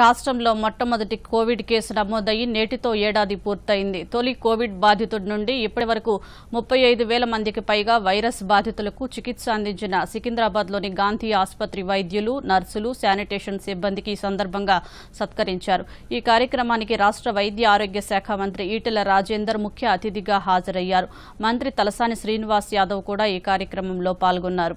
రాష్ట్రంలో మొట్టమొదటి Covid case నమోదయ్యి నేటితో ఏడాది పూర్తయింది తొలి కోవిడ్ బాధితుడి నుండి ఇప్పటి వరకు వేల మందికి పైగా వైరస్ బాధితులకు చికిత్స అందించిన సికింద్రాబాద్లోని గాంధీ ఆసుపత్రి వైద్యులు నర్సులు శానిటేషన్ సిబ్బందికి ఈ సందర్భంగా సత్కరించారు ఈ కార్యక్రమానికి రాష్ట్ర వైద్య ఆరోగ్య శాఖ మంత్రి ఈటెల రాజేందర్ ముఖ్య అతిథిగా హాజరయ్యారు మంత్రి తలసాని శ్రీనివాస్ యాదవ్ కూడా ఈ కార్యక్రమంలో పాల్గొన్నారు